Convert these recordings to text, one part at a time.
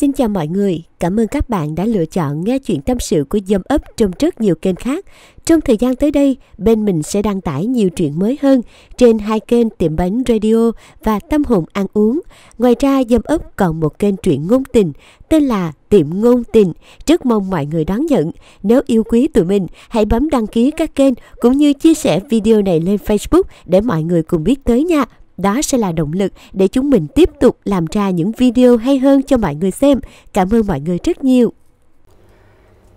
Xin chào mọi người, cảm ơn các bạn đã lựa chọn nghe chuyện tâm sự của Dâm ấp trong rất nhiều kênh khác. Trong thời gian tới đây, bên mình sẽ đăng tải nhiều chuyện mới hơn trên hai kênh Tiệm Bánh Radio và Tâm Hồn Ăn Uống. Ngoài ra, Dâm ấp còn một kênh truyện ngôn tình tên là Tiệm Ngôn Tình. Rất mong mọi người đón nhận. Nếu yêu quý tụi mình, hãy bấm đăng ký các kênh cũng như chia sẻ video này lên Facebook để mọi người cùng biết tới nha. Đó sẽ là động lực để chúng mình tiếp tục làm ra những video hay hơn cho mọi người xem. Cảm ơn mọi người rất nhiều.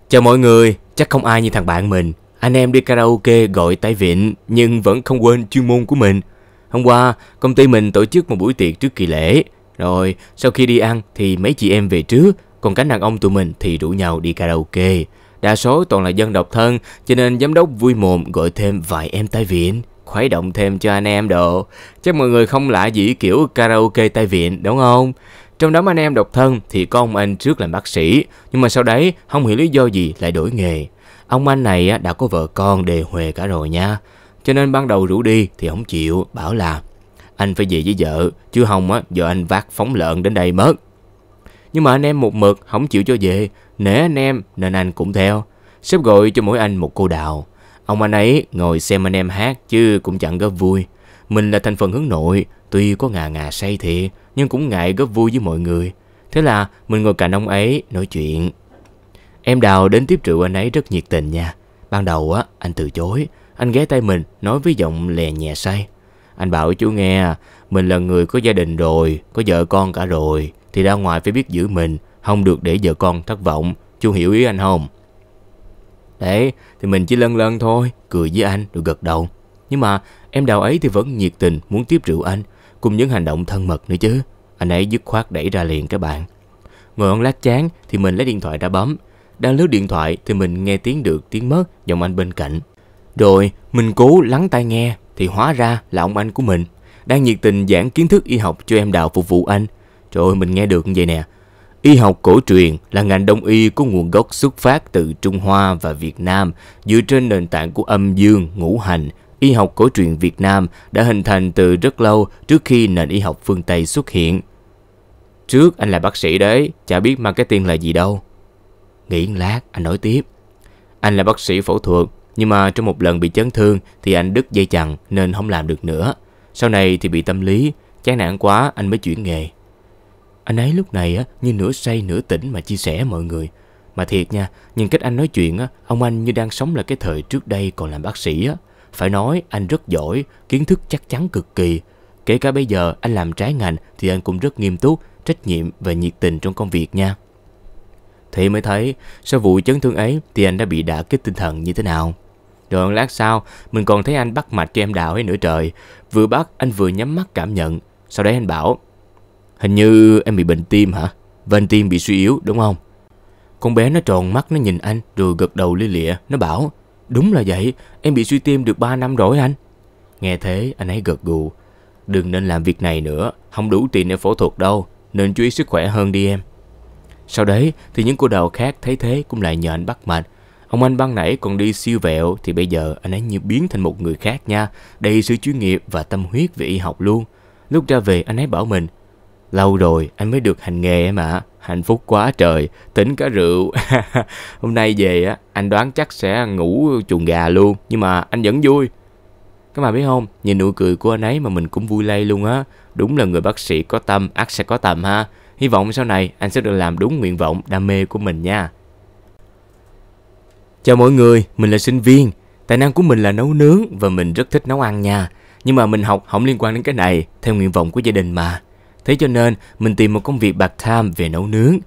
Chào mọi người, chắc không ai như thằng bạn mình. Anh em đi karaoke gọi tay vịn nhưng vẫn không quên chuyên môn của mình. Hôm qua, công ty mình tổ chức một buổi tiệc trước kỳ lễ. Rồi, sau khi đi ăn thì mấy chị em về trước, còn cánh đàn ông tụi mình thì rủ nhau đi karaoke. Đa số toàn là dân độc thân, cho nên giám đốc vui mồm gọi thêm vài em tay vịn khuấy động thêm cho anh em độ. Chắc mọi người không lạ gì kiểu karaoke tay viện đúng không? Trong đám anh em độc thân thì có ông anh trước là bác sĩ, nhưng mà sau đấy không hiểu lý do gì lại đổi nghề. Ông anh này đã có vợ con đề huề cả rồi nha. Cho nên ban đầu rủ đi thì ông chịu, bảo là anh phải về với vợ, chứ không á, giờ anh vác phóng lợn đến đây mất. Nhưng mà anh em một mực không chịu cho về, nể anh em nên anh cũng theo. Sếp gọi cho mỗi anh một cô đào. Ông anh ấy ngồi xem anh em hát chứ cũng chẳng có vui. Mình là thành phần hướng nội, tuy có ngà ngà say thiệt, nhưng cũng ngại góp vui với mọi người. Thế là mình ngồi cạnh ông ấy nói chuyện. Em Đào đến tiếp rượu anh ấy rất nhiệt tình nha. Ban đầu á, anh từ chối, anh ghé tay mình nói với giọng lè nhẹ say. Anh bảo chú nghe, mình là người có gia đình rồi, có vợ con cả rồi, thì ra ngoài phải biết giữ mình, không được để vợ con thất vọng. Chú hiểu ý anh không? Đấy, thì mình chỉ lân lân thôi, cười với anh rồi gật đầu. Nhưng mà em đào ấy thì vẫn nhiệt tình muốn tiếp rượu anh, cùng những hành động thân mật nữa chứ. Anh ấy dứt khoát đẩy ra liền các bạn. Ngồi ăn lát chán thì mình lấy điện thoại ra bấm. Đang lướt điện thoại thì mình nghe tiếng được tiếng mất giọng anh bên cạnh. Rồi mình cố lắng tai nghe thì hóa ra là ông anh của mình. Đang nhiệt tình giảng kiến thức y học cho em đào phục vụ anh. Trời ơi mình nghe được như vậy nè. Y học cổ truyền là ngành đông y có nguồn gốc xuất phát từ Trung Hoa và Việt Nam dựa trên nền tảng của âm dương, ngũ hành. Y học cổ truyền Việt Nam đã hình thành từ rất lâu trước khi nền y học phương Tây xuất hiện. Trước anh là bác sĩ đấy, chả biết marketing là gì đâu. Nghĩ lát, anh nói tiếp. Anh là bác sĩ phẫu thuật, nhưng mà trong một lần bị chấn thương thì anh đứt dây chằng nên không làm được nữa. Sau này thì bị tâm lý, chán nản quá anh mới chuyển nghề. Anh ấy lúc này á, như nửa say nửa tỉnh mà chia sẻ mọi người. Mà thiệt nha, nhìn cách anh nói chuyện á, ông anh như đang sống là cái thời trước đây còn làm bác sĩ á. Phải nói anh rất giỏi, kiến thức chắc chắn cực kỳ. Kể cả bây giờ anh làm trái ngành thì anh cũng rất nghiêm túc, trách nhiệm và nhiệt tình trong công việc nha. Thì mới thấy sau vụ chấn thương ấy thì anh đã bị đả kích tinh thần như thế nào. Rồi lát sau mình còn thấy anh bắt mạch cho em đào ấy nữa trời. Vừa bắt anh vừa nhắm mắt cảm nhận. Sau đấy anh bảo Hình như em bị bệnh tim hả? Van tim bị suy yếu đúng không? Con bé nó tròn mắt nó nhìn anh rồi gật đầu lia lịa. Nó bảo, đúng là vậy, em bị suy tim được 3 năm rồi anh. Nghe thế anh ấy gật gù. Đừng nên làm việc này nữa, không đủ tiền để phẫu thuật đâu, nên chú ý sức khỏe hơn đi em. Sau đấy thì những cô đầu khác thấy thế cũng lại nhờ anh bắt mạch. Ông anh ban nãy còn đi siêu vẹo thì bây giờ anh ấy như biến thành một người khác nha, đầy sự chuyên nghiệp và tâm huyết về y học luôn. Lúc ra về anh ấy bảo mình Lâu rồi anh mới được hành nghề mà Hạnh phúc quá trời Tính cả rượu Hôm nay về á Anh đoán chắc sẽ ngủ chuồng gà luôn Nhưng mà anh vẫn vui Các bạn biết không Nhìn nụ cười của anh ấy mà mình cũng vui lây luôn á Đúng là người bác sĩ có tâm ắt sẽ có tầm ha Hy vọng sau này anh sẽ được làm đúng nguyện vọng đam mê của mình nha Chào mọi người, mình là sinh viên Tài năng của mình là nấu nướng và mình rất thích nấu ăn nha Nhưng mà mình học không liên quan đến cái này Theo nguyện vọng của gia đình mà Thế cho nên mình tìm một công việc bạc tham về nấu nướng.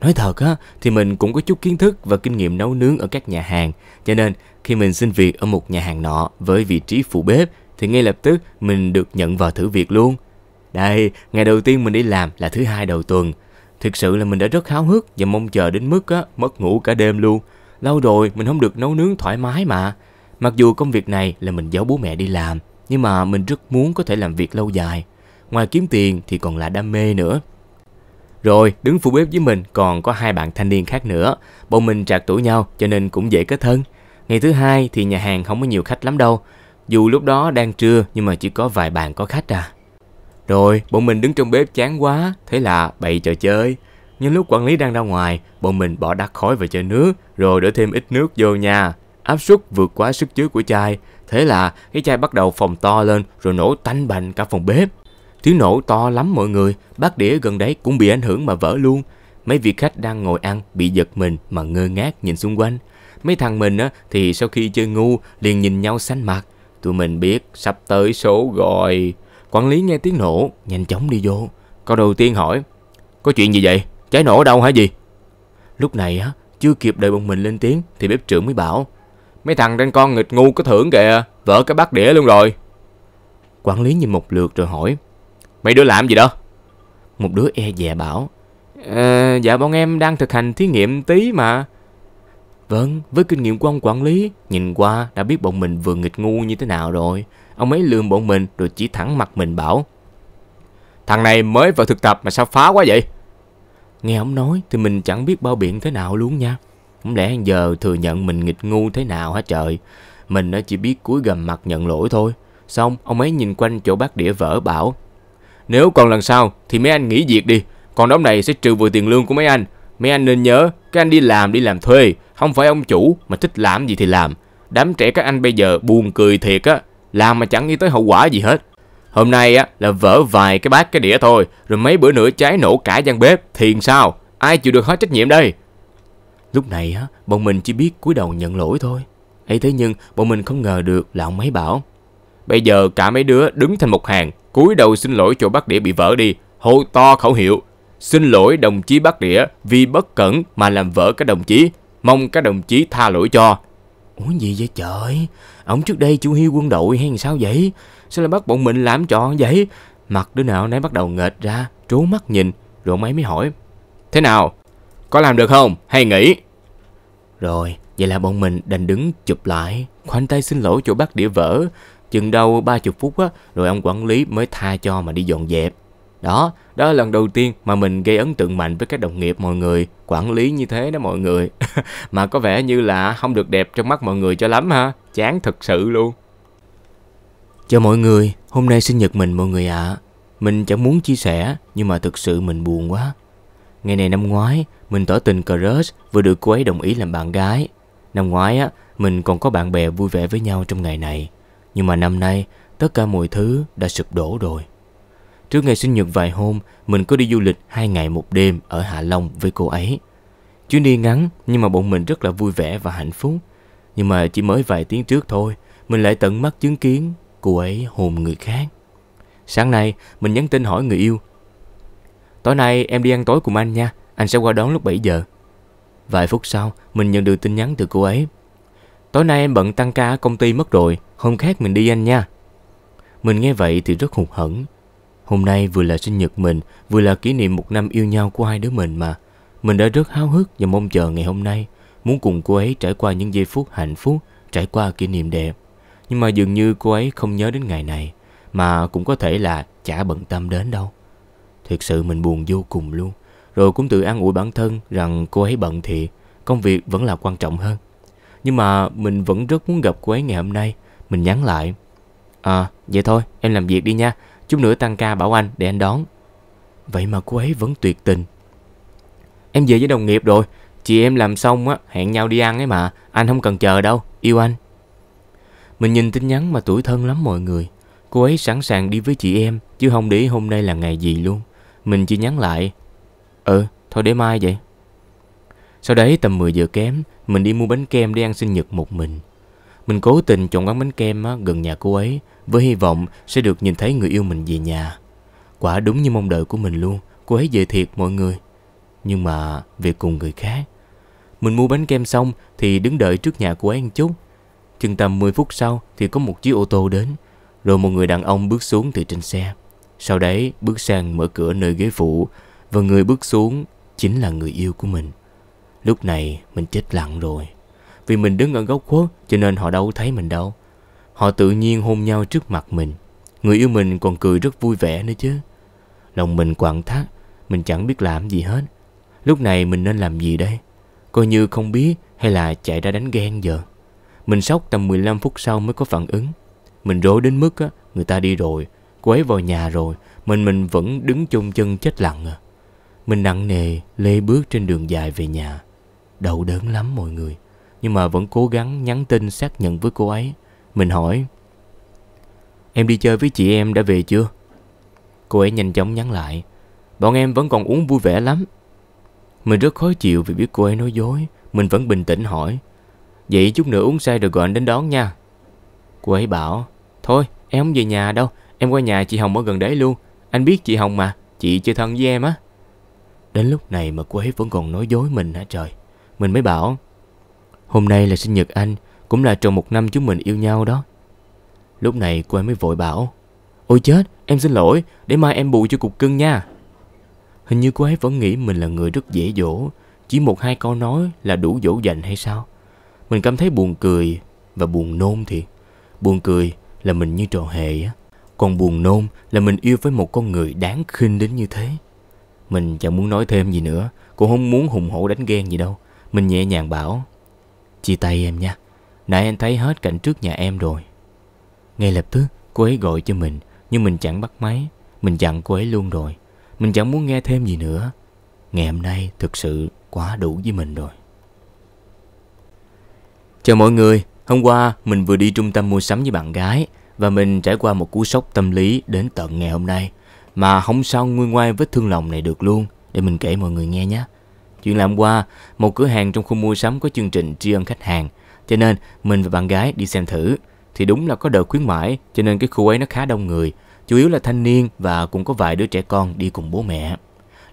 Nói thật á, thì mình cũng có chút kiến thức và kinh nghiệm nấu nướng ở các nhà hàng. Cho nên khi mình xin việc ở một nhà hàng nọ với vị trí phụ bếp thì ngay lập tức mình được nhận vào thử việc luôn. Đây, ngày đầu tiên mình đi làm là thứ hai đầu tuần. Thực sự là mình đã rất háo hức và mong chờ đến mức á, mất ngủ cả đêm luôn. Lâu rồi mình không được nấu nướng thoải mái mà. Mặc dù công việc này là mình giấu bố mẹ đi làm, nhưng mà mình rất muốn có thể làm việc lâu dài ngoài kiếm tiền thì còn là đam mê nữa. Rồi, đứng phụ bếp với mình còn có hai bạn thanh niên khác nữa. Bọn mình trạc tuổi nhau cho nên cũng dễ kết thân. Ngày thứ hai thì nhà hàng không có nhiều khách lắm đâu. Dù lúc đó đang trưa nhưng mà chỉ có vài bàn có khách à. Rồi, bọn mình đứng trong bếp chán quá, thế là bày trò chơi. Nhưng lúc quản lý đang ra ngoài, bọn mình bỏ đắt khói vào chai nước, rồi đổ thêm ít nước vô nha. Áp suất vượt quá sức chứa của chai, thế là cái chai bắt đầu phồng to lên rồi nổ tanh bành cả phòng bếp. Tiếng nổ to lắm mọi người, bát đĩa gần đấy cũng bị ảnh hưởng mà vỡ luôn. Mấy vị khách đang ngồi ăn bị giật mình mà ngơ ngác nhìn xung quanh. Mấy thằng mình á, thì sau khi chơi ngu liền nhìn nhau xanh mặt. Tụi mình biết sắp tới số rồi. Quản lý nghe tiếng nổ, nhanh chóng đi vô. Câu đầu tiên hỏi, có chuyện gì vậy? Cháy nổ ở đâu hả gì? Lúc này á, chưa kịp đợi bọn mình lên tiếng thì bếp trưởng mới bảo, mấy thằng trên con nghịch ngu có thưởng kìa, vỡ cái bát đĩa luôn rồi. Quản lý nhìn một lượt rồi hỏi, Mấy đứa làm gì đó? Một đứa e dè bảo. À, dạ bọn em đang thực hành thí nghiệm tí mà. Vâng, với kinh nghiệm của ông quản lý, nhìn qua đã biết bọn mình vừa nghịch ngu như thế nào rồi. Ông ấy lườm bọn mình rồi chỉ thẳng mặt mình bảo. Thằng này mới vào thực tập mà sao phá quá vậy? Nghe ông nói thì mình chẳng biết bao biện thế nào luôn nha. Không lẽ giờ thừa nhận mình nghịch ngu thế nào hả trời? Mình nó chỉ biết cúi gầm mặt nhận lỗi thôi. Xong, ông ấy nhìn quanh chỗ bát đĩa vỡ bảo. Nếu còn lần sau thì mấy anh nghỉ việc đi, còn đống này sẽ trừ vừa tiền lương của mấy anh. Mấy anh nên nhớ, các anh đi làm đi làm thuê, không phải ông chủ mà thích làm gì thì làm. Đám trẻ các anh bây giờ buồn cười thiệt á, làm mà chẳng nghĩ tới hậu quả gì hết. Hôm nay á là vỡ vài cái bát cái đĩa thôi, rồi mấy bữa nữa cháy nổ cả gian bếp, thì sao? Ai chịu được hết trách nhiệm đây? Lúc này á, bọn mình chỉ biết cúi đầu nhận lỗi thôi. ấy thế nhưng bọn mình không ngờ được là ông ấy bảo Bây giờ cả mấy đứa đứng thành một hàng, cúi đầu xin lỗi chỗ bát đĩa bị vỡ đi, hô to khẩu hiệu. Xin lỗi đồng chí bát đĩa vì bất cẩn mà làm vỡ các đồng chí. Mong các đồng chí tha lỗi cho. Ủa gì vậy trời? Ông trước đây chủ hiếu quân đội hay sao vậy? Sao lại bắt bọn mình làm trò vậy? Mặt đứa nào nãy bắt đầu nghệt ra, trố mắt nhìn, rồi mấy mới hỏi. Thế nào? Có làm được không? Hay nghỉ? Rồi, vậy là bọn mình đành đứng chụp lại, khoanh tay xin lỗi chỗ bác đĩa vỡ, Chừng đâu ba chục phút á, rồi ông quản lý mới tha cho mà đi dọn dẹp. Đó, đó là lần đầu tiên mà mình gây ấn tượng mạnh với các đồng nghiệp mọi người, quản lý như thế đó mọi người. mà có vẻ như là không được đẹp trong mắt mọi người cho lắm ha, chán thật sự luôn. cho mọi người, hôm nay sinh nhật mình mọi người ạ. À. Mình chẳng muốn chia sẻ, nhưng mà thực sự mình buồn quá. Ngày này năm ngoái, mình tỏ tình crush vừa được cô ấy đồng ý làm bạn gái. Năm ngoái á, mình còn có bạn bè vui vẻ với nhau trong ngày này. Nhưng mà năm nay, tất cả mọi thứ đã sụp đổ rồi. Trước ngày sinh nhật vài hôm, mình có đi du lịch hai ngày một đêm ở Hạ Long với cô ấy. Chuyến đi ngắn nhưng mà bọn mình rất là vui vẻ và hạnh phúc. Nhưng mà chỉ mới vài tiếng trước thôi, mình lại tận mắt chứng kiến cô ấy hôn người khác. Sáng nay, mình nhắn tin hỏi người yêu. Tối nay em đi ăn tối cùng anh nha, anh sẽ qua đón lúc 7 giờ. Vài phút sau, mình nhận được tin nhắn từ cô ấy. Tối nay em bận tăng ca ở công ty mất rồi, hôm khác mình đi anh nha. Mình nghe vậy thì rất hụt hẫng. Hôm nay vừa là sinh nhật mình, vừa là kỷ niệm một năm yêu nhau của hai đứa mình mà. Mình đã rất háo hức và mong chờ ngày hôm nay, muốn cùng cô ấy trải qua những giây phút hạnh phúc, trải qua kỷ niệm đẹp. Nhưng mà dường như cô ấy không nhớ đến ngày này, mà cũng có thể là chả bận tâm đến đâu. Thực sự mình buồn vô cùng luôn. Rồi cũng tự an ủi bản thân rằng cô ấy bận thì công việc vẫn là quan trọng hơn. Nhưng mà mình vẫn rất muốn gặp cô ấy ngày hôm nay. Mình nhắn lại. À, vậy thôi, em làm việc đi nha. Chút nữa tăng ca bảo anh để anh đón. Vậy mà cô ấy vẫn tuyệt tình. Em về với đồng nghiệp rồi. Chị em làm xong á, hẹn nhau đi ăn ấy mà. Anh không cần chờ đâu, yêu anh. Mình nhìn tin nhắn mà tuổi thân lắm mọi người. Cô ấy sẵn sàng đi với chị em, chứ không để hôm nay là ngày gì luôn. Mình chỉ nhắn lại. Ừ, thôi để mai vậy. Sau đấy tầm 10 giờ kém, mình đi mua bánh kem để ăn sinh nhật một mình. Mình cố tình chọn quán bánh kem gần nhà cô ấy với hy vọng sẽ được nhìn thấy người yêu mình về nhà. Quả đúng như mong đợi của mình luôn, cô ấy về thiệt mọi người. Nhưng mà về cùng người khác. Mình mua bánh kem xong thì đứng đợi trước nhà cô ấy ăn chút. Chừng tầm 10 phút sau thì có một chiếc ô tô đến. Rồi một người đàn ông bước xuống từ trên xe. Sau đấy bước sang mở cửa nơi ghế phụ và người bước xuống chính là người yêu của mình. Lúc này mình chết lặng rồi Vì mình đứng ở góc khuất cho nên họ đâu thấy mình đâu Họ tự nhiên hôn nhau trước mặt mình Người yêu mình còn cười rất vui vẻ nữa chứ Lòng mình quặn thắt Mình chẳng biết làm gì hết Lúc này mình nên làm gì đây Coi như không biết hay là chạy ra đánh ghen giờ Mình sốc tầm 15 phút sau mới có phản ứng Mình rối đến mức á, người ta đi rồi Cô ấy vào nhà rồi Mình mình vẫn đứng chung chân chết lặng à Mình nặng nề lê bước trên đường dài về nhà Đau đớn lắm mọi người Nhưng mà vẫn cố gắng nhắn tin xác nhận với cô ấy Mình hỏi Em đi chơi với chị em đã về chưa? Cô ấy nhanh chóng nhắn lại Bọn em vẫn còn uống vui vẻ lắm Mình rất khó chịu vì biết cô ấy nói dối Mình vẫn bình tĩnh hỏi Vậy chút nữa uống say rồi gọi anh đến đón nha Cô ấy bảo Thôi em không về nhà đâu Em qua nhà chị Hồng ở gần đấy luôn Anh biết chị Hồng mà Chị chơi thân với em á Đến lúc này mà cô ấy vẫn còn nói dối mình hả trời mình mới bảo Hôm nay là sinh nhật anh Cũng là tròn một năm chúng mình yêu nhau đó Lúc này cô ấy mới vội bảo Ôi chết em xin lỗi Để mai em bù cho cục cưng nha Hình như cô ấy vẫn nghĩ mình là người rất dễ dỗ Chỉ một hai câu nói là đủ dỗ dành hay sao Mình cảm thấy buồn cười Và buồn nôn thì Buồn cười là mình như trò hề á Còn buồn nôn là mình yêu với một con người đáng khinh đến như thế Mình chẳng muốn nói thêm gì nữa Cũng không muốn hùng hổ đánh ghen gì đâu mình nhẹ nhàng bảo Chia tay em nha Nãy anh thấy hết cảnh trước nhà em rồi Ngay lập tức cô ấy gọi cho mình Nhưng mình chẳng bắt máy Mình dặn cô ấy luôn rồi Mình chẳng muốn nghe thêm gì nữa Ngày hôm nay thực sự quá đủ với mình rồi Chào mọi người Hôm qua mình vừa đi trung tâm mua sắm với bạn gái Và mình trải qua một cú sốc tâm lý đến tận ngày hôm nay Mà không sao nguôi ngoai vết thương lòng này được luôn Để mình kể mọi người nghe nhé Chuyện làm qua, một cửa hàng trong khu mua sắm có chương trình tri ân khách hàng, cho nên mình và bạn gái đi xem thử. Thì đúng là có đợt khuyến mãi, cho nên cái khu ấy nó khá đông người, chủ yếu là thanh niên và cũng có vài đứa trẻ con đi cùng bố mẹ.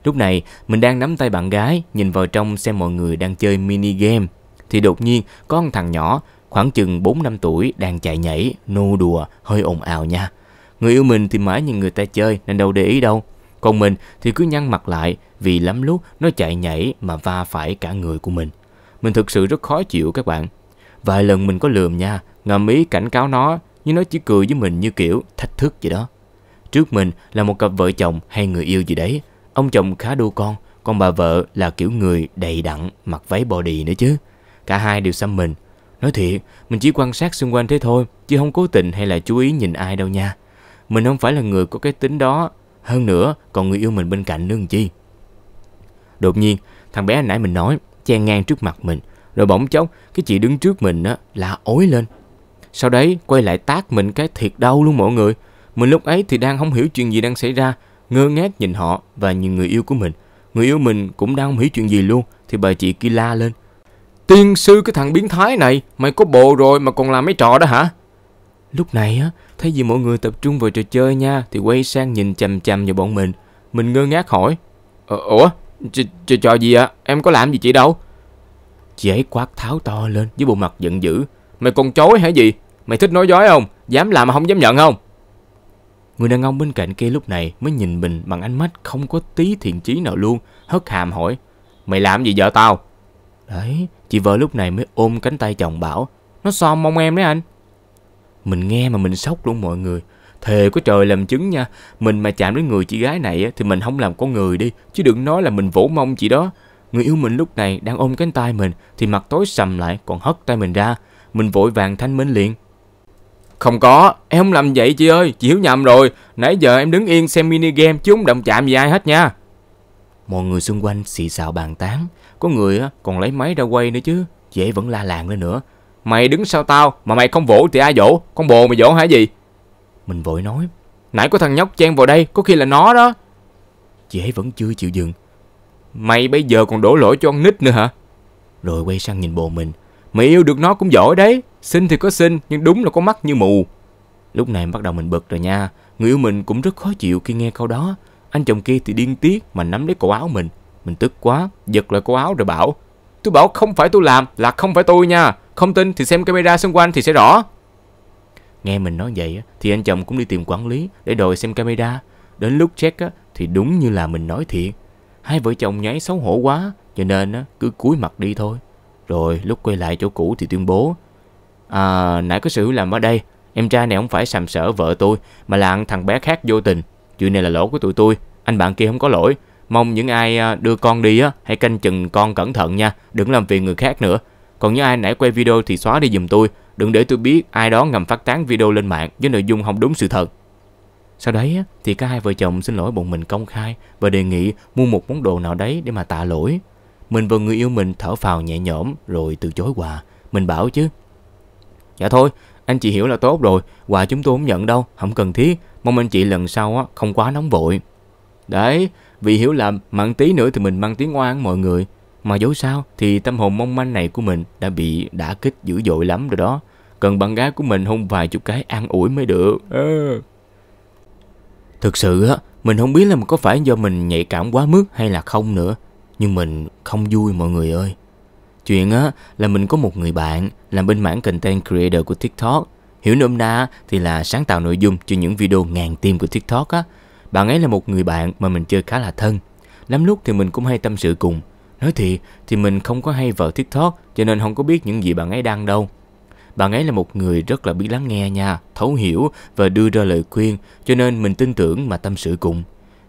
Lúc này, mình đang nắm tay bạn gái, nhìn vào trong xem mọi người đang chơi mini game. Thì đột nhiên, có một thằng nhỏ, khoảng chừng 4 năm tuổi, đang chạy nhảy, nô đùa, hơi ồn ào nha. Người yêu mình thì mãi nhìn người ta chơi nên đâu để ý đâu. Còn mình thì cứ nhăn mặt lại vì lắm lúc nó chạy nhảy mà va phải cả người của mình. Mình thực sự rất khó chịu các bạn. Vài lần mình có lườm nha, ngầm ý cảnh cáo nó, nhưng nó chỉ cười với mình như kiểu thách thức vậy đó. Trước mình là một cặp vợ chồng hay người yêu gì đấy. Ông chồng khá đô con, còn bà vợ là kiểu người đầy đặn, mặc váy body nữa chứ. Cả hai đều xăm mình. Nói thiệt, mình chỉ quan sát xung quanh thế thôi, chứ không cố tình hay là chú ý nhìn ai đâu nha. Mình không phải là người có cái tính đó, hơn nữa còn người yêu mình bên cạnh nương chi Đột nhiên thằng bé nãy mình nói Chen ngang trước mặt mình Rồi bỗng chốc cái chị đứng trước mình á, là ối lên Sau đấy quay lại tát mình cái thiệt đau luôn mọi người Mình lúc ấy thì đang không hiểu chuyện gì đang xảy ra Ngơ ngác nhìn họ và nhìn người yêu của mình Người yêu mình cũng đang không hiểu chuyện gì luôn Thì bà chị kia la lên Tiên sư cái thằng biến thái này Mày có bộ rồi mà còn làm mấy trò đó hả Lúc này á, thấy gì mọi người tập trung vào trò chơi nha thì quay sang nhìn chằm chằm vào bọn mình. Mình ngơ ngác hỏi: ờ, "Ủa, trò trò gì ạ? Em có làm gì chị đâu?" Chị ấy quát tháo to lên với bộ mặt giận dữ: "Mày còn chối hả gì? Mày thích nói dối không? Dám làm mà không dám nhận không?" Người đàn ông bên cạnh kia lúc này mới nhìn mình bằng ánh mắt không có tí thiện chí nào luôn, hất hàm hỏi: "Mày làm gì vợ tao?" Đấy, chị vợ lúc này mới ôm cánh tay chồng bảo: "Nó xòm mong em đấy anh." Mình nghe mà mình sốc luôn mọi người Thề có trời làm chứng nha Mình mà chạm đến người chị gái này á Thì mình không làm con người đi Chứ đừng nói là mình vỗ mông chị đó Người yêu mình lúc này đang ôm cánh tay mình Thì mặt tối sầm lại còn hất tay mình ra Mình vội vàng thanh minh liền Không có, em không làm vậy chị ơi Chị hiểu nhầm rồi Nãy giờ em đứng yên xem mini game chứ không động chạm gì ai hết nha Mọi người xung quanh xì xào bàn tán Có người á còn lấy máy ra quay nữa chứ Dễ vẫn la làng lên nữa Mày đứng sau tao mà mày không vỗ thì ai vỗ? Con bồ mày vỗ hả gì? Mình vội nói. Nãy có thằng nhóc chen vào đây, có khi là nó đó. Chị ấy vẫn chưa chịu dừng. Mày bây giờ còn đổ lỗi cho con nít nữa hả? Rồi quay sang nhìn bồ mình. Mày yêu được nó cũng giỏi đấy. Xinh thì có xinh, nhưng đúng là có mắt như mù. Lúc này bắt đầu mình bực rồi nha. Người yêu mình cũng rất khó chịu khi nghe câu đó. Anh chồng kia thì điên tiết mà nắm lấy cổ áo mình. Mình tức quá, giật lại cổ áo rồi bảo Tôi bảo không phải tôi làm là không phải tôi nha. Không tin thì xem camera xung quanh thì sẽ rõ. Nghe mình nói vậy thì anh chồng cũng đi tìm quản lý để đòi xem camera. Đến lúc check thì đúng như là mình nói thiệt. Hai vợ chồng nháy xấu hổ quá cho nên cứ cúi mặt đi thôi. Rồi lúc quay lại chỗ cũ thì tuyên bố À nãy có sự làm ở đây Em trai này không phải sàm sỡ vợ tôi Mà là thằng bé khác vô tình Chuyện này là lỗi của tụi tôi Anh bạn kia không có lỗi Mong những ai à, đưa con đi á, hãy canh chừng con cẩn thận nha, đừng làm phiền người khác nữa. Còn những ai nãy quay video thì xóa đi giùm tôi, đừng để tôi biết ai đó ngầm phát tán video lên mạng với nội dung không đúng sự thật. Sau đấy thì cả hai vợ chồng xin lỗi bọn mình công khai và đề nghị mua một món đồ nào đấy để mà tạ lỗi. Mình và người yêu mình thở phào nhẹ nhõm rồi từ chối quà. Mình bảo chứ. Dạ thôi, anh chị hiểu là tốt rồi, quà chúng tôi không nhận đâu, không cần thiết. Mong anh chị lần sau á, không quá nóng vội. Đấy, vì hiểu lầm, mặn tí nữa thì mình mang tiếng oan mọi người. Mà dẫu sao thì tâm hồn mong manh này của mình đã bị đả kích dữ dội lắm rồi đó. Cần bạn gái của mình hôn vài chục cái an ủi mới được. À. Thực sự á, mình không biết là có phải do mình nhạy cảm quá mức hay là không nữa. Nhưng mình không vui mọi người ơi. Chuyện á là mình có một người bạn làm bên mảng content creator của TikTok. Hiểu nôm na thì là sáng tạo nội dung cho những video ngàn tim của TikTok á. Bạn ấy là một người bạn mà mình chơi khá là thân. Lắm lúc thì mình cũng hay tâm sự cùng. Nói thiệt thì mình không có hay vợ TikTok cho nên không có biết những gì bạn ấy đang đâu. Bạn ấy là một người rất là biết lắng nghe nha, thấu hiểu và đưa ra lời khuyên cho nên mình tin tưởng mà tâm sự cùng.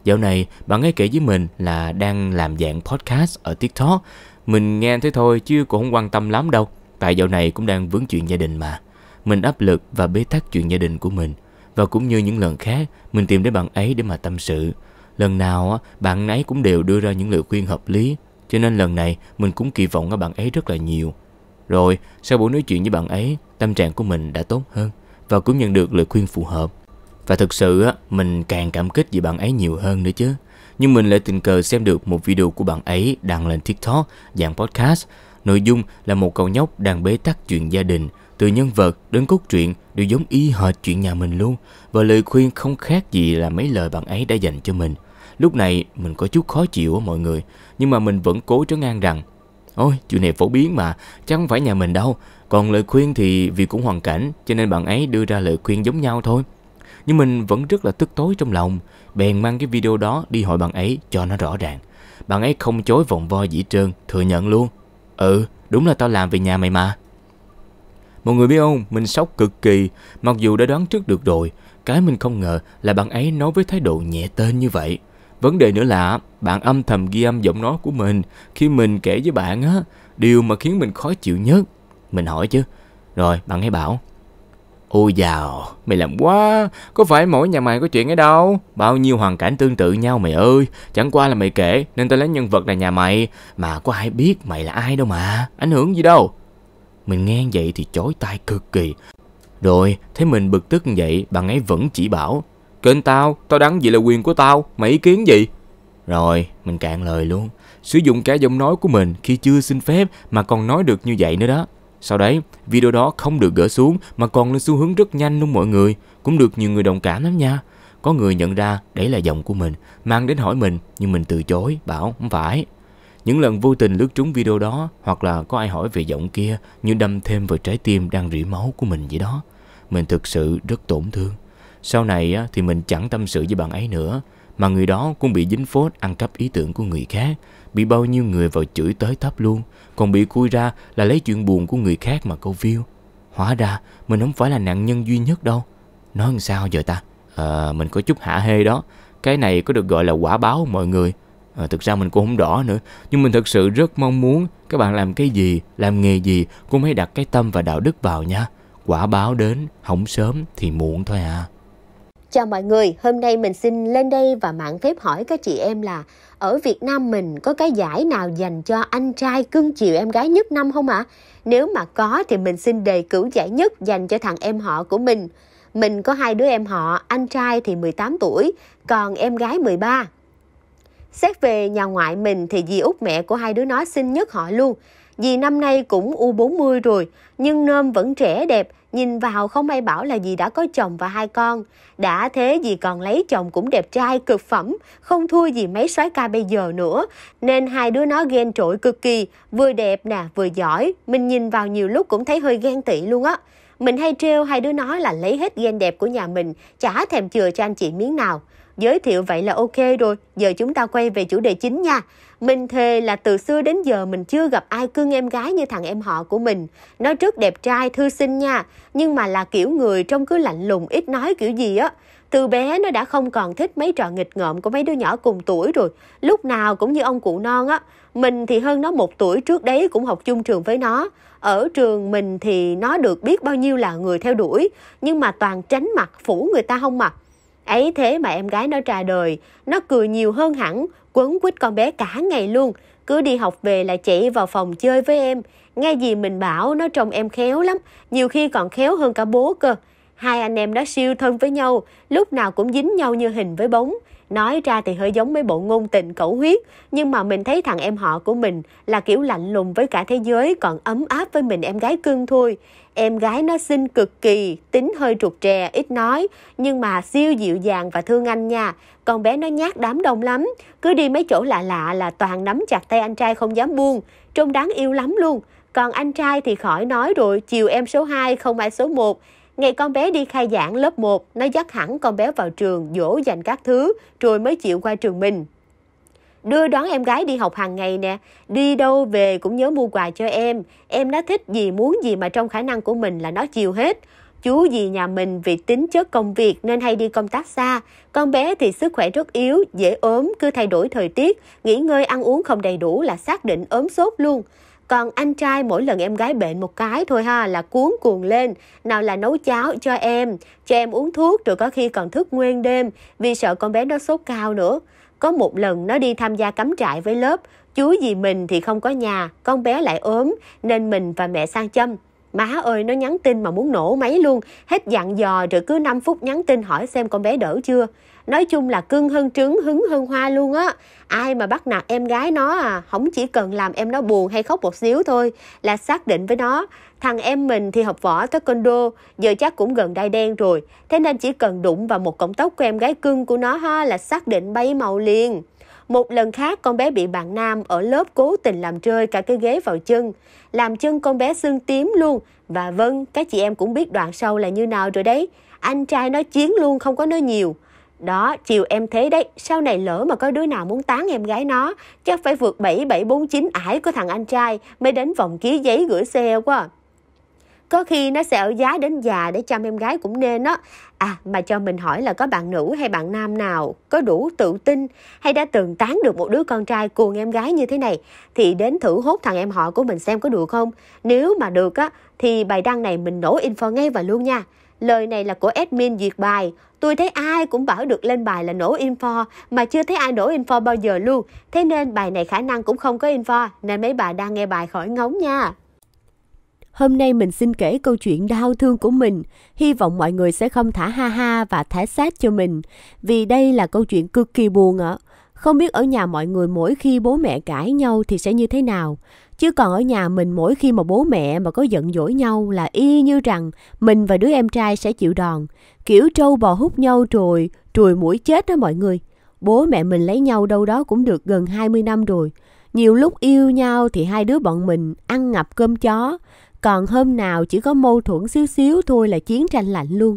Dạo này bạn ấy kể với mình là đang làm dạng podcast ở TikTok. Mình nghe thế thôi chứ cũng không quan tâm lắm đâu. Tại dạo này cũng đang vướng chuyện gia đình mà. Mình áp lực và bế tắc chuyện gia đình của mình và cũng như những lần khác, mình tìm đến bạn ấy để mà tâm sự. Lần nào bạn ấy cũng đều đưa ra những lời khuyên hợp lý, cho nên lần này mình cũng kỳ vọng ở bạn ấy rất là nhiều. Rồi, sau buổi nói chuyện với bạn ấy, tâm trạng của mình đã tốt hơn và cũng nhận được lời khuyên phù hợp. Và thực sự á, mình càng cảm kích về bạn ấy nhiều hơn nữa chứ. Nhưng mình lại tình cờ xem được một video của bạn ấy đăng lên TikTok dạng podcast. Nội dung là một cậu nhóc đang bế tắc chuyện gia đình từ nhân vật đến cốt truyện đều giống y hệt chuyện nhà mình luôn và lời khuyên không khác gì là mấy lời bạn ấy đã dành cho mình. Lúc này mình có chút khó chịu á mọi người, nhưng mà mình vẫn cố trấn an rằng Ôi, chuyện này phổ biến mà, chắc không phải nhà mình đâu. Còn lời khuyên thì vì cũng hoàn cảnh, cho nên bạn ấy đưa ra lời khuyên giống nhau thôi. Nhưng mình vẫn rất là tức tối trong lòng, bèn mang cái video đó đi hỏi bạn ấy cho nó rõ ràng. Bạn ấy không chối vòng vo dĩ trơn, thừa nhận luôn. Ừ, đúng là tao làm về nhà mày mà. Mọi người biết không, mình sốc cực kỳ, mặc dù đã đoán trước được rồi, cái mình không ngờ là bạn ấy nói với thái độ nhẹ tên như vậy. Vấn đề nữa là bạn âm thầm ghi âm giọng nói của mình khi mình kể với bạn á, điều mà khiến mình khó chịu nhất. Mình hỏi chứ, rồi bạn ấy bảo. Ôi dào, mày làm quá, có phải mỗi nhà mày có chuyện ấy đâu Bao nhiêu hoàn cảnh tương tự nhau mày ơi Chẳng qua là mày kể nên tao lấy nhân vật là nhà mày Mà có ai biết mày là ai đâu mà, ảnh hưởng gì đâu mình nghe vậy thì chói tai cực kỳ. Rồi, thấy mình bực tức vậy, bạn ấy vẫn chỉ bảo. Kênh tao, tao đăng gì là quyền của tao, mày ý kiến gì? Rồi, mình cạn lời luôn. Sử dụng cả giọng nói của mình khi chưa xin phép mà còn nói được như vậy nữa đó. Sau đấy, video đó không được gỡ xuống mà còn lên xu hướng rất nhanh luôn mọi người. Cũng được nhiều người đồng cảm lắm nha. Có người nhận ra đấy là giọng của mình, mang đến hỏi mình nhưng mình từ chối, bảo không phải. Những lần vô tình lướt trúng video đó hoặc là có ai hỏi về giọng kia như đâm thêm vào trái tim đang rỉ máu của mình vậy đó. Mình thực sự rất tổn thương. Sau này thì mình chẳng tâm sự với bạn ấy nữa mà người đó cũng bị dính phốt ăn cắp ý tưởng của người khác, bị bao nhiêu người vào chửi tới tấp luôn, còn bị cui ra là lấy chuyện buồn của người khác mà câu view. Hóa ra mình không phải là nạn nhân duy nhất đâu. Nói làm sao giờ ta? À, mình có chút hạ hê đó. Cái này có được gọi là quả báo mọi người à, thực ra mình cũng không rõ nữa nhưng mình thật sự rất mong muốn các bạn làm cái gì làm nghề gì cũng hãy đặt cái tâm và đạo đức vào nha quả báo đến không sớm thì muộn thôi à Chào mọi người, hôm nay mình xin lên đây và mạng phép hỏi các chị em là ở Việt Nam mình có cái giải nào dành cho anh trai cưng chiều em gái nhất năm không ạ? À? Nếu mà có thì mình xin đề cử giải nhất dành cho thằng em họ của mình. Mình có hai đứa em họ, anh trai thì 18 tuổi, còn em gái 13. Xét về nhà ngoại mình thì dì út mẹ của hai đứa nó xinh nhất họ luôn. Dì năm nay cũng U40 rồi, nhưng nôm vẫn trẻ đẹp, nhìn vào không ai bảo là dì đã có chồng và hai con. Đã thế dì còn lấy chồng cũng đẹp trai, cực phẩm, không thua gì mấy soái ca bây giờ nữa. Nên hai đứa nó ghen trội cực kỳ, vừa đẹp nè, vừa giỏi. Mình nhìn vào nhiều lúc cũng thấy hơi ghen tị luôn á. Mình hay trêu hai đứa nó là lấy hết ghen đẹp của nhà mình, chả thèm chừa cho anh chị miếng nào. Giới thiệu vậy là ok rồi, giờ chúng ta quay về chủ đề chính nha. Mình thề là từ xưa đến giờ mình chưa gặp ai cưng em gái như thằng em họ của mình. nói trước đẹp trai, thư sinh nha, nhưng mà là kiểu người trông cứ lạnh lùng, ít nói kiểu gì á. Từ bé nó đã không còn thích mấy trò nghịch ngợm của mấy đứa nhỏ cùng tuổi rồi, lúc nào cũng như ông cụ non á. Mình thì hơn nó một tuổi trước đấy cũng học chung trường với nó. Ở trường mình thì nó được biết bao nhiêu là người theo đuổi, nhưng mà toàn tránh mặt phủ người ta không mặt Ấy thế mà em gái nó ra đời, nó cười nhiều hơn hẳn, quấn quýt con bé cả ngày luôn, cứ đi học về là chạy vào phòng chơi với em. Nghe gì mình bảo nó trông em khéo lắm, nhiều khi còn khéo hơn cả bố cơ. Hai anh em đó siêu thân với nhau, lúc nào cũng dính nhau như hình với bóng. Nói ra thì hơi giống mấy bộ ngôn tình cẩu huyết, nhưng mà mình thấy thằng em họ của mình là kiểu lạnh lùng với cả thế giới còn ấm áp với mình em gái cưng thôi. Em gái nó xinh cực kỳ, tính hơi trục trè, ít nói, nhưng mà siêu dịu dàng và thương anh nha. Con bé nó nhát đám đông lắm, cứ đi mấy chỗ lạ lạ là toàn nắm chặt tay anh trai không dám buông, trông đáng yêu lắm luôn. Còn anh trai thì khỏi nói rồi, chiều em số 2 không ai số 1. Ngày con bé đi khai giảng lớp 1, nó dắt hẳn con bé vào trường, dỗ dành các thứ, rồi mới chịu qua trường mình. Đưa đón em gái đi học hàng ngày nè, đi đâu về cũng nhớ mua quà cho em. Em nó thích gì muốn gì mà trong khả năng của mình là nó chiều hết. Chú dì nhà mình vì tính chất công việc nên hay đi công tác xa. Con bé thì sức khỏe rất yếu, dễ ốm, cứ thay đổi thời tiết, nghỉ ngơi ăn uống không đầy đủ là xác định ốm sốt luôn. Còn anh trai mỗi lần em gái bệnh một cái thôi ha là cuốn cuồng lên, nào là nấu cháo cho em, cho em uống thuốc rồi có khi còn thức nguyên đêm vì sợ con bé nó sốt cao nữa. Có một lần nó đi tham gia cắm trại với lớp, chú gì mình thì không có nhà, con bé lại ốm nên mình và mẹ sang châm. Má ơi nó nhắn tin mà muốn nổ máy luôn, hết dặn dò rồi cứ 5 phút nhắn tin hỏi xem con bé đỡ chưa nói chung là cưng hơn trứng hứng hơn hoa luôn á ai mà bắt nạt em gái nó à không chỉ cần làm em nó buồn hay khóc một xíu thôi là xác định với nó thằng em mình thì học võ taekwondo giờ chắc cũng gần đai đen rồi thế nên chỉ cần đụng vào một cọng tóc của em gái cưng của nó ha là xác định bay màu liền một lần khác con bé bị bạn nam ở lớp cố tình làm rơi cả cái ghế vào chân, làm chân con bé xương tím luôn. Và vâng, các chị em cũng biết đoạn sau là như nào rồi đấy. Anh trai nó chiến luôn không có nói nhiều. Đó, chiều em thế đấy, sau này lỡ mà có đứa nào muốn tán em gái nó, chắc phải vượt 7749 ải của thằng anh trai mới đến vòng ký giấy gửi xe quá. Có khi nó sẽ ở giá đến già để chăm em gái cũng nên á. À, mà cho mình hỏi là có bạn nữ hay bạn nam nào có đủ tự tin hay đã từng tán được một đứa con trai cuồng em gái như thế này thì đến thử hốt thằng em họ của mình xem có được không. Nếu mà được á thì bài đăng này mình nổ info ngay và luôn nha. Lời này là của admin duyệt bài, Tôi thấy ai cũng bảo được lên bài là nổ info, mà chưa thấy ai nổ info bao giờ luôn. Thế nên bài này khả năng cũng không có info, nên mấy bà đang nghe bài khỏi ngóng nha. Hôm nay mình xin kể câu chuyện đau thương của mình, hy vọng mọi người sẽ không thả ha ha và thả sát cho mình, vì đây là câu chuyện cực kỳ buồn ạ. À. Không biết ở nhà mọi người mỗi khi bố mẹ cãi nhau thì sẽ như thế nào. Chứ còn ở nhà mình mỗi khi mà bố mẹ mà có giận dỗi nhau là y như rằng mình và đứa em trai sẽ chịu đòn. Kiểu trâu bò hút nhau rồi, trùi mũi chết đó mọi người. Bố mẹ mình lấy nhau đâu đó cũng được gần 20 năm rồi. Nhiều lúc yêu nhau thì hai đứa bọn mình ăn ngập cơm chó. Còn hôm nào chỉ có mâu thuẫn xíu xíu thôi là chiến tranh lạnh luôn.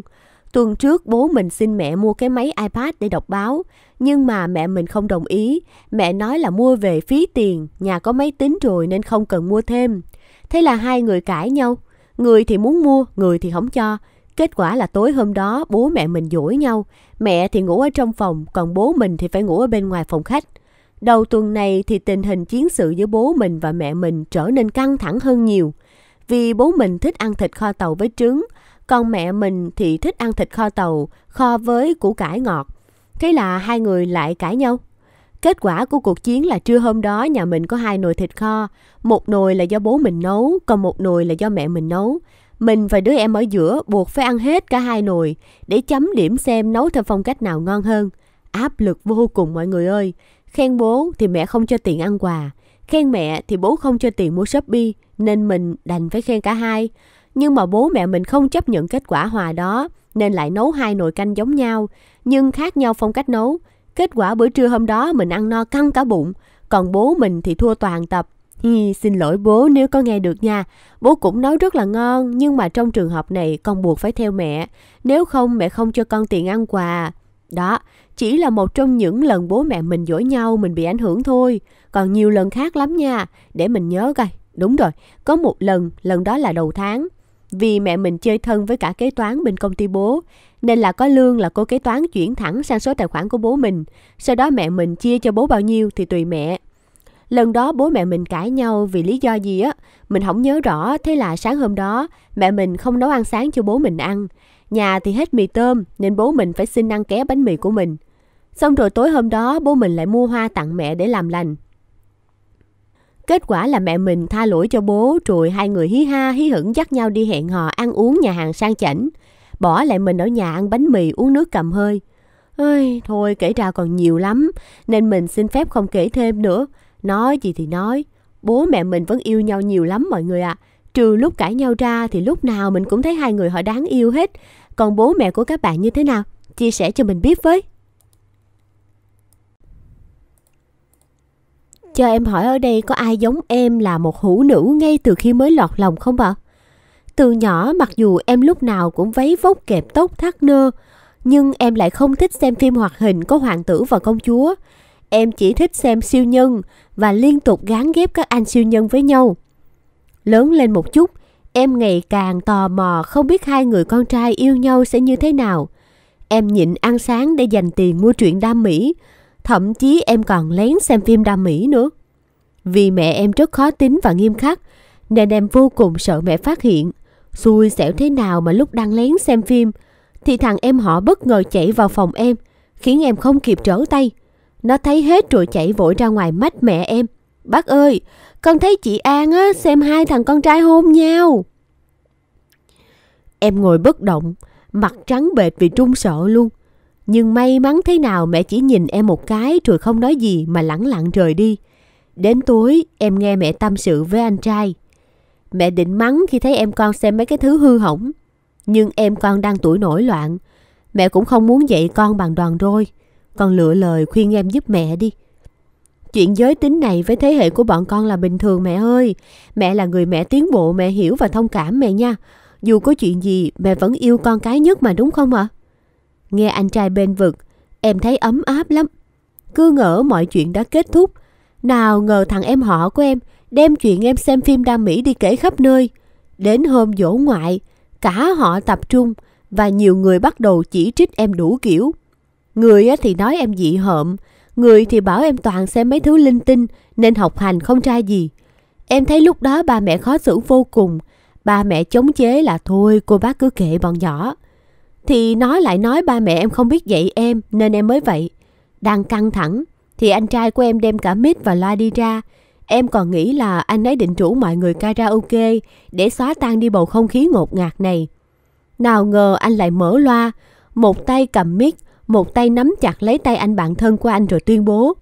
Tuần trước bố mình xin mẹ mua cái máy iPad để đọc báo, nhưng mà mẹ mình không đồng ý. Mẹ nói là mua về phí tiền, nhà có máy tính rồi nên không cần mua thêm. Thế là hai người cãi nhau, người thì muốn mua, người thì không cho. Kết quả là tối hôm đó bố mẹ mình dỗi nhau, mẹ thì ngủ ở trong phòng, còn bố mình thì phải ngủ ở bên ngoài phòng khách. Đầu tuần này thì tình hình chiến sự giữa bố mình và mẹ mình trở nên căng thẳng hơn nhiều. Vì bố mình thích ăn thịt kho tàu với trứng, con mẹ mình thì thích ăn thịt kho tàu, kho với củ cải ngọt. Thế là hai người lại cãi nhau. Kết quả của cuộc chiến là trưa hôm đó nhà mình có hai nồi thịt kho. Một nồi là do bố mình nấu, còn một nồi là do mẹ mình nấu. Mình và đứa em ở giữa buộc phải ăn hết cả hai nồi để chấm điểm xem nấu theo phong cách nào ngon hơn. Áp lực vô cùng mọi người ơi. Khen bố thì mẹ không cho tiền ăn quà. Khen mẹ thì bố không cho tiền mua Shopee nên mình đành phải khen cả hai. Nhưng mà bố mẹ mình không chấp nhận kết quả hòa đó nên lại nấu hai nồi canh giống nhau nhưng khác nhau phong cách nấu. Kết quả bữa trưa hôm đó mình ăn no căng cả bụng, còn bố mình thì thua toàn tập. Hi, xin lỗi bố nếu có nghe được nha. Bố cũng nấu rất là ngon, nhưng mà trong trường hợp này con buộc phải theo mẹ. Nếu không mẹ không cho con tiền ăn quà. Đó, chỉ là một trong những lần bố mẹ mình dỗi nhau mình bị ảnh hưởng thôi. Còn nhiều lần khác lắm nha, để mình nhớ coi. Đúng rồi, có một lần, lần đó là đầu tháng. Vì mẹ mình chơi thân với cả kế toán bên công ty bố, nên là có lương là cô kế toán chuyển thẳng sang số tài khoản của bố mình. Sau đó mẹ mình chia cho bố bao nhiêu thì tùy mẹ. Lần đó bố mẹ mình cãi nhau vì lý do gì á, mình không nhớ rõ, thế là sáng hôm đó mẹ mình không nấu ăn sáng cho bố mình ăn. Nhà thì hết mì tôm nên bố mình phải xin ăn ké bánh mì của mình. Xong rồi tối hôm đó bố mình lại mua hoa tặng mẹ để làm lành. Kết quả là mẹ mình tha lỗi cho bố rồi hai người hí ha hí hửng dắt nhau đi hẹn hò ăn uống nhà hàng sang chảnh. Bỏ lại mình ở nhà ăn bánh mì uống nước cầm hơi. ơi thôi kể ra còn nhiều lắm nên mình xin phép không kể thêm nữa. Nói gì thì nói, bố mẹ mình vẫn yêu nhau nhiều lắm mọi người ạ. À. Trừ lúc cãi nhau ra thì lúc nào mình cũng thấy hai người họ đáng yêu hết. Còn bố mẹ của các bạn như thế nào? Chia sẻ cho mình biết với. Cho em hỏi ở đây có ai giống em là một hữu nữ ngay từ khi mới lọt lòng không ạ? À? Từ nhỏ mặc dù em lúc nào cũng váy vóc kẹp tóc thắt nơ, nhưng em lại không thích xem phim hoạt hình có hoàng tử và công chúa. Em chỉ thích xem siêu nhân và liên tục gán ghép các anh siêu nhân với nhau. Lớn lên một chút, em ngày càng tò mò không biết hai người con trai yêu nhau sẽ như thế nào. Em nhịn ăn sáng để dành tiền mua truyện đam mỹ, Thậm chí em còn lén xem phim đam mỹ nữa. Vì mẹ em rất khó tính và nghiêm khắc, nên em vô cùng sợ mẹ phát hiện. Xui xẻo thế nào mà lúc đang lén xem phim, thì thằng em họ bất ngờ chạy vào phòng em, khiến em không kịp trở tay. Nó thấy hết rồi chạy vội ra ngoài mách mẹ em. Bác ơi, con thấy chị An á, xem hai thằng con trai hôn nhau. Em ngồi bất động, mặt trắng bệch vì trung sợ luôn. Nhưng may mắn thế nào mẹ chỉ nhìn em một cái rồi không nói gì mà lẳng lặng rời đi. Đến tối, em nghe mẹ tâm sự với anh trai. Mẹ định mắng khi thấy em con xem mấy cái thứ hư hỏng. Nhưng em con đang tuổi nổi loạn. Mẹ cũng không muốn dạy con bằng đoàn rồi Con lựa lời khuyên em giúp mẹ đi. Chuyện giới tính này với thế hệ của bọn con là bình thường mẹ ơi. Mẹ là người mẹ tiến bộ, mẹ hiểu và thông cảm mẹ nha. Dù có chuyện gì, mẹ vẫn yêu con cái nhất mà đúng không ạ? À? Nghe anh trai bên vực, em thấy ấm áp lắm. Cứ ngỡ mọi chuyện đã kết thúc. Nào ngờ thằng em họ của em đem chuyện em xem phim đam mỹ đi kể khắp nơi. Đến hôm dỗ ngoại, cả họ tập trung và nhiều người bắt đầu chỉ trích em đủ kiểu. Người thì nói em dị hợm, người thì bảo em toàn xem mấy thứ linh tinh nên học hành không ra gì. Em thấy lúc đó ba mẹ khó xử vô cùng, ba mẹ chống chế là thôi cô bác cứ kệ bọn nhỏ. Thì nói lại nói ba mẹ em không biết dạy em nên em mới vậy. Đang căng thẳng thì anh trai của em đem cả mic và loa đi ra. Em còn nghĩ là anh ấy định rủ mọi người karaoke để xóa tan đi bầu không khí ngột ngạt này. Nào ngờ anh lại mở loa, một tay cầm mic, một tay nắm chặt lấy tay anh bạn thân của anh rồi tuyên bố.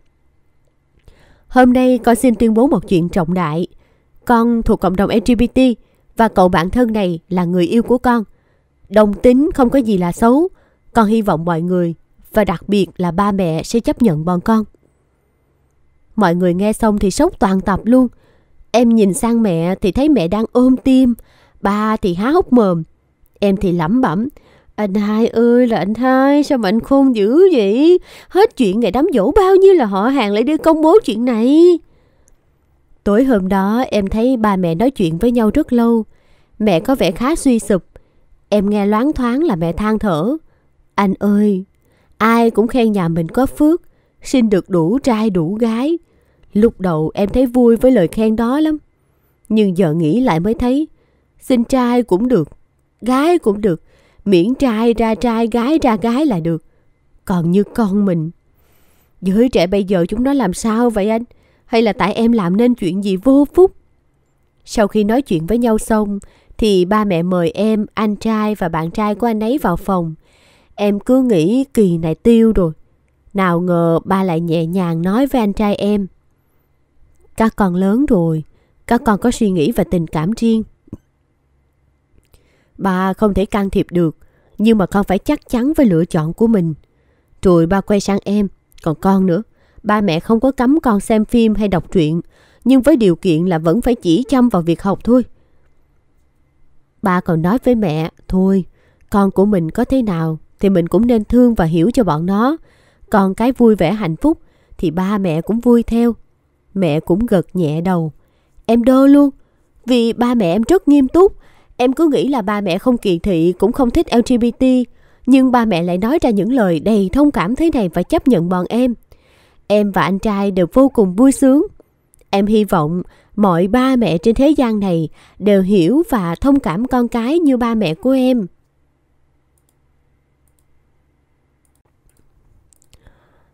Hôm nay con xin tuyên bố một chuyện trọng đại. Con thuộc cộng đồng LGBT và cậu bạn thân này là người yêu của con. Đồng tính không có gì là xấu, con hy vọng mọi người và đặc biệt là ba mẹ sẽ chấp nhận bọn con. Mọi người nghe xong thì sốc toàn tập luôn. Em nhìn sang mẹ thì thấy mẹ đang ôm tim, ba thì há hốc mồm, em thì lẩm bẩm. Anh hai ơi là anh hai, sao mà anh khôn dữ vậy? Hết chuyện ngày đám dỗ bao nhiêu là họ hàng lại đưa công bố chuyện này. Tối hôm đó em thấy ba mẹ nói chuyện với nhau rất lâu. Mẹ có vẻ khá suy sụp, Em nghe loáng thoáng là mẹ than thở. Anh ơi, ai cũng khen nhà mình có phước, xin được đủ trai đủ gái. Lúc đầu em thấy vui với lời khen đó lắm. Nhưng giờ nghĩ lại mới thấy, xin trai cũng được, gái cũng được, miễn trai ra trai, gái ra gái là được. Còn như con mình, giới trẻ bây giờ chúng nó làm sao vậy anh? Hay là tại em làm nên chuyện gì vô phúc? Sau khi nói chuyện với nhau xong, thì ba mẹ mời em, anh trai và bạn trai của anh ấy vào phòng. Em cứ nghĩ kỳ này tiêu rồi. Nào ngờ ba lại nhẹ nhàng nói với anh trai em. Các con lớn rồi, các con có suy nghĩ và tình cảm riêng. Ba không thể can thiệp được, nhưng mà con phải chắc chắn với lựa chọn của mình. Rồi ba quay sang em, còn con nữa. Ba mẹ không có cấm con xem phim hay đọc truyện, nhưng với điều kiện là vẫn phải chỉ chăm vào việc học thôi ba còn nói với mẹ, thôi, con của mình có thế nào thì mình cũng nên thương và hiểu cho bọn nó. Còn cái vui vẻ hạnh phúc thì ba mẹ cũng vui theo. Mẹ cũng gật nhẹ đầu. Em đơ luôn, vì ba mẹ em rất nghiêm túc. Em cứ nghĩ là ba mẹ không kỳ thị cũng không thích LGBT. Nhưng ba mẹ lại nói ra những lời đầy thông cảm thế này và chấp nhận bọn em. Em và anh trai đều vô cùng vui sướng. Em hy vọng mọi ba mẹ trên thế gian này đều hiểu và thông cảm con cái như ba mẹ của em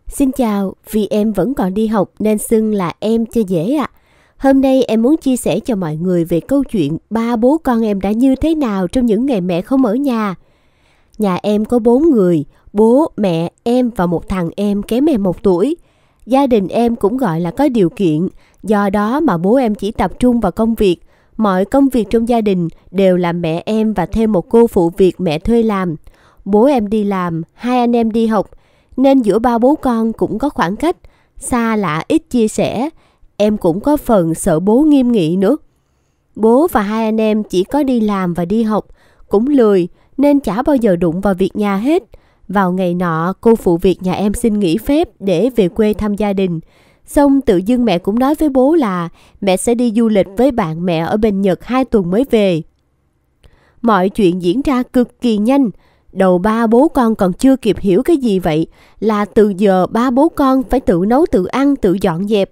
Xin chào, vì em vẫn còn đi học nên xưng là em cho dễ ạ. À. Hôm nay em muốn chia sẻ cho mọi người về câu chuyện ba bố con em đã như thế nào trong những ngày mẹ không ở nhà. Nhà em có bốn người, bố, mẹ, em và một thằng em kém em một tuổi. Gia đình em cũng gọi là có điều kiện Do đó mà bố em chỉ tập trung vào công việc, mọi công việc trong gia đình đều là mẹ em và thêm một cô phụ việc mẹ thuê làm. Bố em đi làm, hai anh em đi học, nên giữa ba bố con cũng có khoảng cách, xa lạ ít chia sẻ, em cũng có phần sợ bố nghiêm nghị nữa. Bố và hai anh em chỉ có đi làm và đi học, cũng lười nên chả bao giờ đụng vào việc nhà hết. Vào ngày nọ, cô phụ việc nhà em xin nghỉ phép để về quê thăm gia đình. Xong tự dưng mẹ cũng nói với bố là mẹ sẽ đi du lịch với bạn mẹ ở bên Nhật hai tuần mới về. Mọi chuyện diễn ra cực kỳ nhanh. Đầu ba bố con còn chưa kịp hiểu cái gì vậy là từ giờ ba bố con phải tự nấu tự ăn tự dọn dẹp.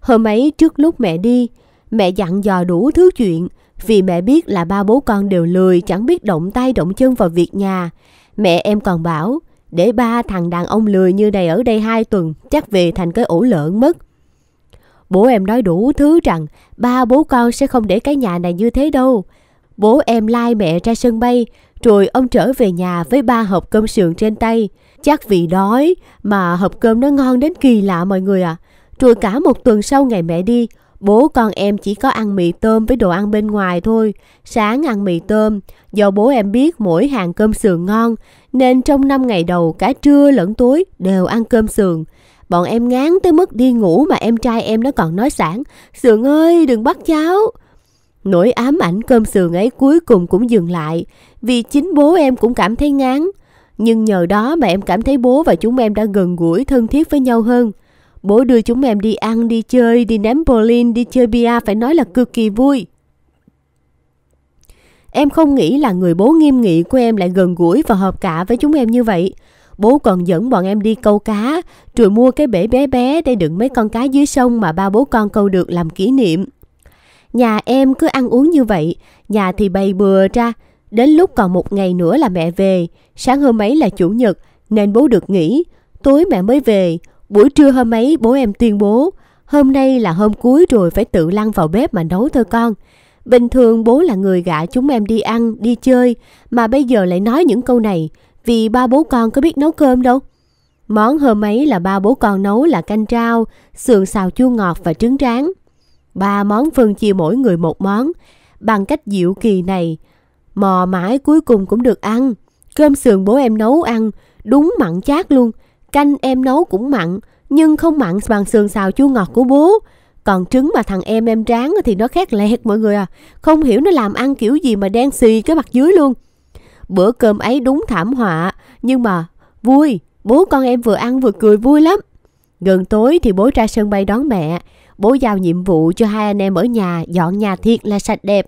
Hôm ấy trước lúc mẹ đi, mẹ dặn dò đủ thứ chuyện vì mẹ biết là ba bố con đều lười chẳng biết động tay động chân vào việc nhà. Mẹ em còn bảo, để ba thằng đàn ông lười như này ở đây hai tuần chắc về thành cái ổ lợn mất. Bố em nói đủ thứ rằng ba bố con sẽ không để cái nhà này như thế đâu. Bố em lai mẹ ra sân bay rồi ông trở về nhà với ba hộp cơm sườn trên tay. Chắc vì đói mà hộp cơm nó ngon đến kỳ lạ mọi người ạ. À. Rồi cả một tuần sau ngày mẹ đi, Bố con em chỉ có ăn mì tôm với đồ ăn bên ngoài thôi. Sáng ăn mì tôm, do bố em biết mỗi hàng cơm sườn ngon, nên trong 5 ngày đầu cả trưa lẫn tối đều ăn cơm sườn. Bọn em ngán tới mức đi ngủ mà em trai em nó còn nói sẵn, sườn ơi đừng bắt cháu. Nỗi ám ảnh cơm sườn ấy cuối cùng cũng dừng lại, vì chính bố em cũng cảm thấy ngán. Nhưng nhờ đó mà em cảm thấy bố và chúng em đã gần gũi thân thiết với nhau hơn. Bố đưa chúng em đi ăn, đi chơi, đi ném bowling, đi chơi bia phải nói là cực kỳ vui. Em không nghĩ là người bố nghiêm nghị của em lại gần gũi và hợp cả với chúng em như vậy. Bố còn dẫn bọn em đi câu cá, rồi mua cái bể bé bé để đựng mấy con cá dưới sông mà ba bố con câu được làm kỷ niệm. Nhà em cứ ăn uống như vậy, nhà thì bày bừa ra. Đến lúc còn một ngày nữa là mẹ về, sáng hôm ấy là chủ nhật nên bố được nghỉ. Tối mẹ mới về, Buổi trưa hôm ấy bố em tuyên bố, hôm nay là hôm cuối rồi phải tự lăn vào bếp mà nấu thôi con. Bình thường bố là người gạ chúng em đi ăn, đi chơi, mà bây giờ lại nói những câu này, vì ba bố con có biết nấu cơm đâu. Món hôm ấy là ba bố con nấu là canh rau, sườn xào chua ngọt và trứng tráng. Ba món phân chia mỗi người một món. Bằng cách dịu kỳ này, mò mãi cuối cùng cũng được ăn. Cơm sườn bố em nấu ăn, đúng mặn chát luôn, Canh em nấu cũng mặn, nhưng không mặn bằng sườn xào chua ngọt của bố. Còn trứng mà thằng em em tráng thì nó khét lẹt mọi người à. Không hiểu nó làm ăn kiểu gì mà đen xì cái mặt dưới luôn. Bữa cơm ấy đúng thảm họa, nhưng mà vui, bố con em vừa ăn vừa cười vui lắm. Gần tối thì bố ra sân bay đón mẹ, bố giao nhiệm vụ cho hai anh em ở nhà dọn nhà thiệt là sạch đẹp.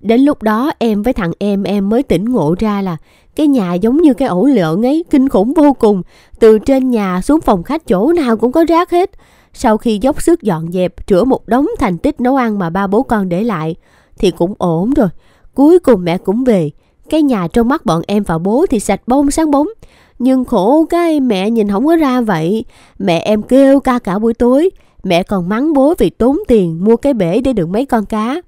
Đến lúc đó em với thằng em em mới tỉnh ngộ ra là cái nhà giống như cái ổ lợn ấy, kinh khủng vô cùng. Từ trên nhà xuống phòng khách chỗ nào cũng có rác hết. Sau khi dốc sức dọn dẹp, rửa một đống thành tích nấu ăn mà ba bố con để lại, thì cũng ổn rồi. Cuối cùng mẹ cũng về. Cái nhà trong mắt bọn em và bố thì sạch bông sáng bóng. Nhưng khổ cái mẹ nhìn không có ra vậy. Mẹ em kêu ca cả buổi tối. Mẹ còn mắng bố vì tốn tiền mua cái bể để đựng mấy con cá.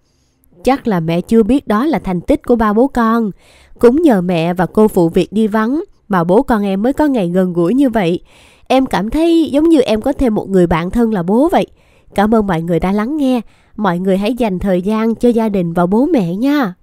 Chắc là mẹ chưa biết đó là thành tích của ba bố con. Cũng nhờ mẹ và cô phụ việc đi vắng mà bố con em mới có ngày gần gũi như vậy. Em cảm thấy giống như em có thêm một người bạn thân là bố vậy. Cảm ơn mọi người đã lắng nghe. Mọi người hãy dành thời gian cho gia đình và bố mẹ nha.